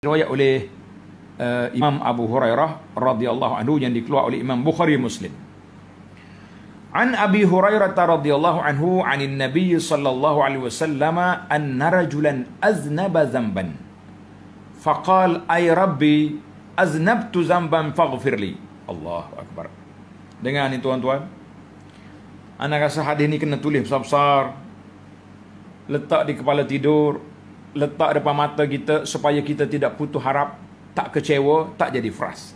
diriwayat oleh uh, Imam Abu Hurairah radhiyallahu anhu yang dikeluarkan oleh Imam Bukhari Muslim. An Abi Hurairah radhiyallahu anhu an Nabi sallallahu alaihi wasallam an rajulan aznaba dhanban. Faqal ay rabbi aznabtu dhanban faghfirli. li. Allahu akbar. Dengar ni tuan-tuan. Anak rasa hadis ni kena tulis besar-besar. Letak di kepala tidur, letak depan mata kita supaya kita tidak putus harap, tak kecewa, tak jadi fras.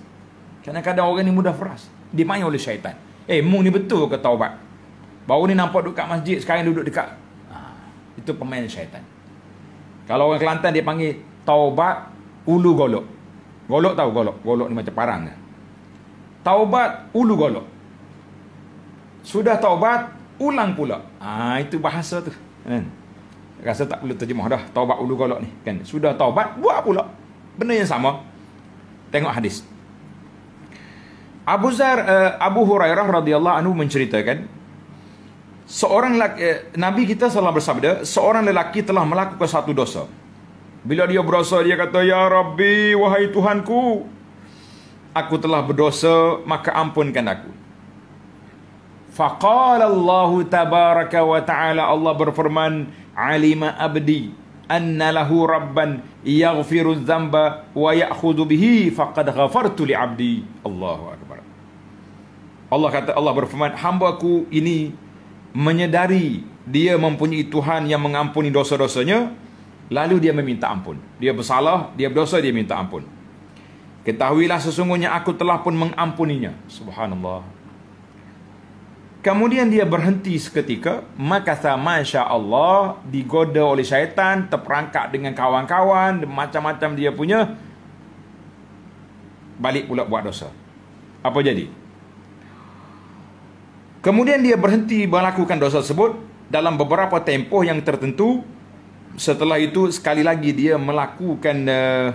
Kadang-kadang orang ni mudah fras. Dimain oleh syaitan. Eh, mu ni betul ke taubat? Baru ni nampak duduk kat masjid, sekarang duduk dekat. Ha, itu pemain syaitan. Kalau orang Kelantan dia panggil taubat ulu golok. Golok tahu golok. Golok ni macam parang. Taubat ulu golok. Sudah taubat, ulang pula. Ah ha, itu bahasa tu. Hmm rasa tak perlu terjemah dah taubat ulu golok ni kan sudah taubat buat pula benda yang sama tengok hadis Abu Zar uh, Abu Hurairah radhiyallahu anhu menceritakan seorang lelaki, uh, nabi kita salah bersabda seorang lelaki telah melakukan satu dosa bila dia berdosa dia kata ya rabbi wahai tuhanku aku telah berdosa maka ampunkan aku Faqala Allah tabaraka wa ta'ala Allah berfirman Alima abdi Anna lahu rabban Yaghfiru zamba Wa ya'khudu bihi Faqad ghafartu li abdi Allahu Akbar Allah kata Allah berfirman Hamba ku ini Menyedari Dia mempunyai Tuhan yang mengampuni dosa-dosanya Lalu dia meminta ampun Dia bersalah Dia berdosa Dia minta ampun Ketahuilah sesungguhnya aku telah pun mengampuninya Subhanallah Kemudian dia berhenti seketika, makasa masya Allah digoda oleh syaitan, terperangkap dengan kawan-kawan, macam-macam dia punya balik pula buat dosa. Apa jadi? Kemudian dia berhenti melakukan dosa tersebut dalam beberapa tempoh yang tertentu. Setelah itu sekali lagi dia melakukan uh,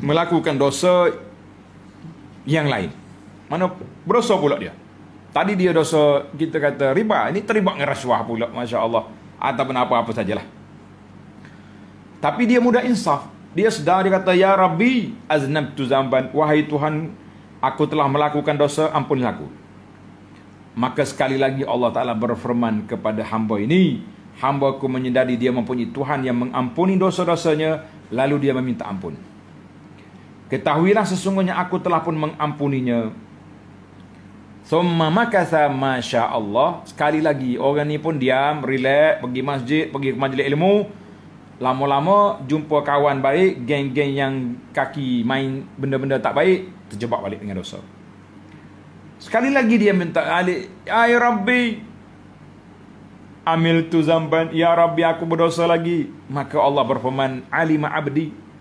melakukan dosa yang lain. Mana berdosa pula dia? Tadi dia dosa kita kata riba, ini terlibat dengan rasuah pula masya-Allah ataupun apa-apa sajalah. Tapi dia mudah insaf. Dia sedar dia kata ya Rabbi aznabtu zamban wahai Tuhan aku telah melakukan dosa ampunilah aku. Maka sekali lagi Allah Taala berfirman kepada hamba ini, hamba ku menyedari dia mempunyai Tuhan yang mengampuni dosa-dosanya lalu dia meminta ampun. Ketahuilah sesungguhnya aku telah pun mengampuninya Thumma makatha masya Allah. Sekali lagi orang ni pun diam, relax, pergi masjid, pergi ke majlis ilmu. Lama-lama jumpa kawan baik, geng-geng yang kaki main benda-benda tak baik, terjebak balik dengan dosa. Sekali lagi dia minta Ali, "Ya Rabbi, amil tu zamban, ya Rabbi aku berdosa lagi." Maka Allah berfirman, "Alima abdi,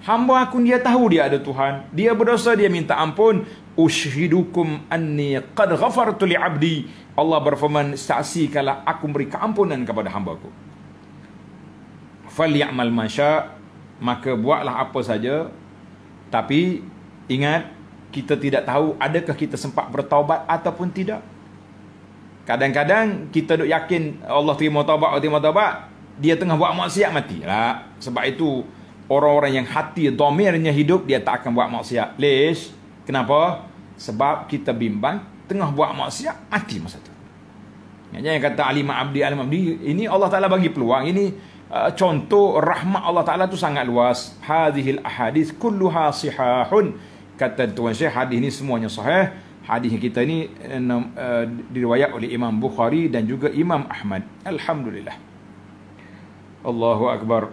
Hamba aku dia tahu dia ada Tuhan. Dia berdosa dia minta ampun ushidukum anni qad ghafartu li abdi Allah berfirman saksi kala aku beri keampunan kepada hamba ku. ya'mal masya maka buatlah apa saja tapi ingat kita tidak tahu adakah kita sempat bertaubat ataupun tidak kadang-kadang kita dok yakin Allah terima taubat Allah terima taubat dia tengah buat maksiat mati lah sebab itu orang-orang yang hati domirnya hidup dia tak akan buat maksiat please kenapa sebab kita bimbang Tengah buat maksiat Mati masa tu Yang kata Alimah Abdi Alimah Abdi Ini Allah Ta'ala bagi peluang Ini uh, contoh Rahmat Allah Ta'ala tu sangat luas Hadihil ahadis Kulluha sihahun Kata Tuan Syekh Hadis ini semuanya sahih Hadis kita ini uh, Diriwayat oleh Imam Bukhari Dan juga Imam Ahmad Alhamdulillah Allahu Akbar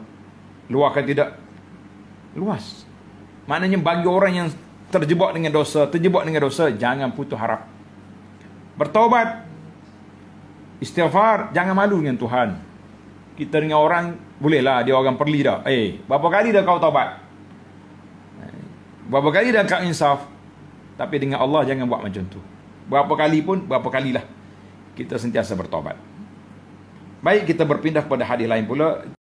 Luar tidak? Luas Maknanya bagi orang yang terjebak dengan dosa, terjebak dengan dosa, jangan putus harap. Bertaubat. Istighfar, jangan malu dengan Tuhan. Kita dengan orang bolehlah dia orang perli dah. Eh, berapa kali dah kau taubat? Eh, berapa kali dah kau insaf? Tapi dengan Allah jangan buat macam tu. Berapa kali pun, berapa kalilah kita sentiasa bertobat. Baik kita berpindah kepada hadis lain pula